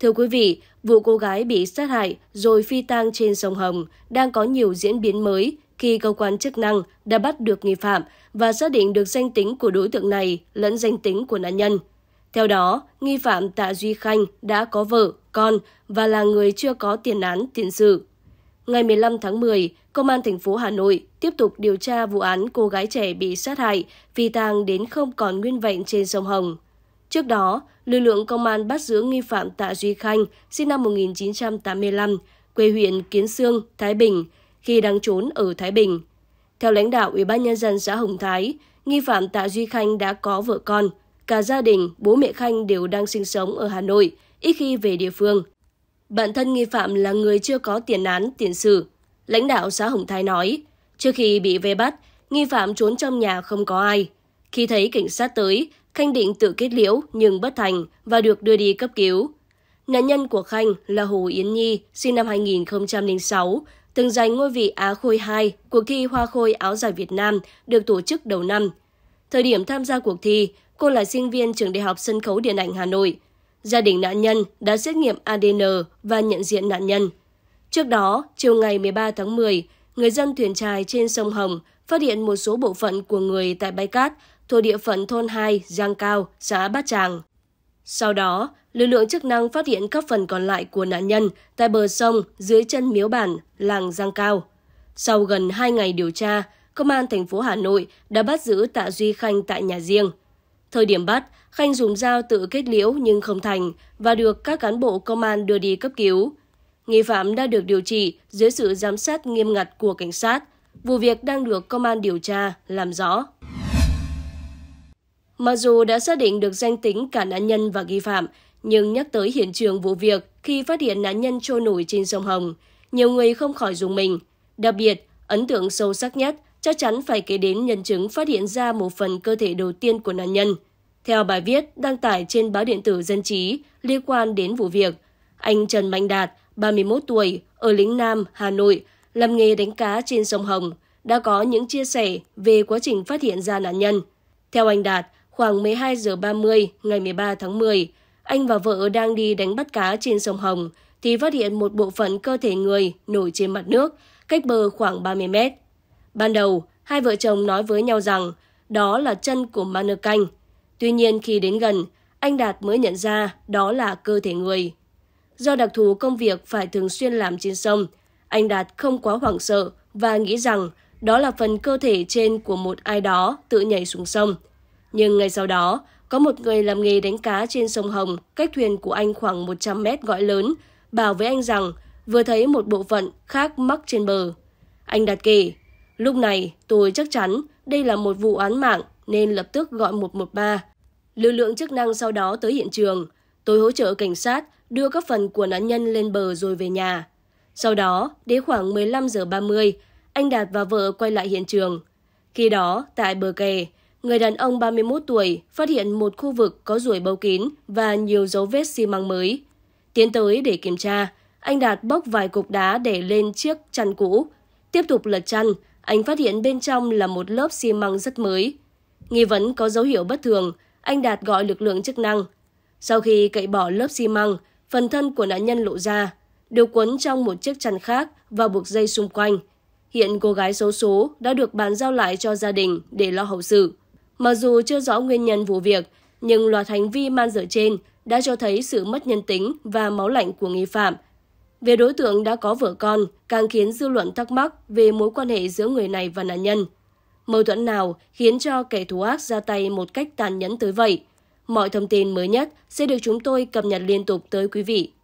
Thưa quý vị, vụ cô gái bị sát hại rồi phi tang trên sông Hồng đang có nhiều diễn biến mới khi cơ quan chức năng đã bắt được nghi phạm và xác định được danh tính của đối tượng này lẫn danh tính của nạn nhân. Theo đó, nghi phạm Tạ Duy Khanh đã có vợ, con và là người chưa có tiền án tiền sự. Ngày 15 tháng 10, Công an thành phố Hà Nội tiếp tục điều tra vụ án cô gái trẻ bị sát hại vì tang đến không còn nguyên vẹn trên sông Hồng Trước đó, lực lượng công an bắt giữ nghi phạm Tạ Duy Khanh, sinh năm 1985, quê huyện Kiến Sương, Thái Bình, khi đang trốn ở Thái Bình. Theo lãnh đạo Ủy ban nhân dân xã Hồng Thái, nghi phạm Tạ Duy Khanh đã có vợ con, cả gia đình, bố mẹ Khanh đều đang sinh sống ở Hà Nội, ít khi về địa phương. Bản thân nghi phạm là người chưa có tiền án, tiền sự. Lãnh đạo xã Hồng Thái nói, trước khi bị vây bắt, nghi phạm trốn trong nhà không có ai. Khi thấy cảnh sát tới, Khanh định tự kết liễu nhưng bất thành và được đưa đi cấp cứu. Nạn nhân của Khanh là Hồ Yến Nhi, sinh năm 2006, từng giành ngôi vị Á Khôi 2, cuộc thi Hoa Khôi Áo Dài Việt Nam được tổ chức đầu năm. Thời điểm tham gia cuộc thi, cô là sinh viên trường Đại học Sân khấu Điện ảnh Hà Nội. Gia đình nạn nhân đã xét nghiệm ADN và nhận diện nạn nhân. Trước đó, chiều ngày 13 tháng 10, người dân thuyền trài trên sông Hồng phát hiện một số bộ phận của người tại bãi cát thuộc địa phận thôn 2 Giang Cao, xã Bát Tràng. Sau đó, lực lượng chức năng phát hiện các phần còn lại của nạn nhân tại bờ sông dưới chân miếu bản, làng Giang Cao. Sau gần 2 ngày điều tra, Công an thành phố Hà Nội đã bắt giữ Tạ Duy Khanh tại nhà riêng. Thời điểm bắt, Khanh dùng dao tự kết liễu nhưng không thành và được các cán bộ công an đưa đi cấp cứu. Nghi phạm đã được điều trị dưới sự giám sát nghiêm ngặt của cảnh sát. Vụ việc đang được công an điều tra, làm rõ. Mặc dù đã xác định được danh tính cả nạn nhân và nghi phạm, nhưng nhắc tới hiện trường vụ việc khi phát hiện nạn nhân trôi nổi trên sông Hồng, nhiều người không khỏi dùng mình. Đặc biệt, ấn tượng sâu sắc nhất chắc chắn phải kể đến nhân chứng phát hiện ra một phần cơ thể đầu tiên của nạn nhân. Theo bài viết đăng tải trên báo điện tử Dân Trí liên quan đến vụ việc, anh Trần Mạnh Đạt, 31 tuổi, ở Lĩnh Nam, Hà Nội, làm nghề đánh cá trên sông Hồng, đã có những chia sẻ về quá trình phát hiện ra nạn nhân. Theo anh Đạt, Khoảng 12 giờ 30 ngày 13 tháng 10, anh và vợ đang đi đánh bắt cá trên sông Hồng thì phát hiện một bộ phận cơ thể người nổi trên mặt nước, cách bờ khoảng 30 mét. Ban đầu, hai vợ chồng nói với nhau rằng đó là chân của ma nơ canh. Tuy nhiên khi đến gần, anh Đạt mới nhận ra đó là cơ thể người. Do đặc thù công việc phải thường xuyên làm trên sông, anh Đạt không quá hoảng sợ và nghĩ rằng đó là phần cơ thể trên của một ai đó tự nhảy xuống sông – nhưng ngay sau đó, có một người làm nghề đánh cá trên sông Hồng, cách thuyền của anh khoảng 100 mét gọi lớn, bảo với anh rằng vừa thấy một bộ phận khác mắc trên bờ. Anh đặt kể, lúc này tôi chắc chắn đây là một vụ án mạng nên lập tức gọi 113. Lực lượng chức năng sau đó tới hiện trường, tôi hỗ trợ cảnh sát đưa các phần của nạn nhân lên bờ rồi về nhà. Sau đó, đến khoảng 15 giờ 30, anh Đạt và vợ quay lại hiện trường. Khi đó, tại bờ kè, người đàn ông 31 tuổi phát hiện một khu vực có ruồi bâu kín và nhiều dấu vết xi măng mới. Tiến tới để kiểm tra, anh Đạt bốc vài cục đá để lên chiếc chăn cũ. Tiếp tục lật chăn, anh phát hiện bên trong là một lớp xi măng rất mới. Nghi vấn có dấu hiệu bất thường, anh Đạt gọi lực lượng chức năng. Sau khi cậy bỏ lớp xi măng, phần thân của nạn nhân lộ ra, được quấn trong một chiếc chăn khác và buộc dây xung quanh. Hiện cô gái xấu số, số đã được bàn giao lại cho gia đình để lo hậu sự. Mặc dù chưa rõ nguyên nhân vụ việc, nhưng loạt hành vi man dợ trên đã cho thấy sự mất nhân tính và máu lạnh của nghi phạm. Về đối tượng đã có vợ con, càng khiến dư luận thắc mắc về mối quan hệ giữa người này và nạn nhân. Mâu thuẫn nào khiến cho kẻ thù ác ra tay một cách tàn nhẫn tới vậy? Mọi thông tin mới nhất sẽ được chúng tôi cập nhật liên tục tới quý vị.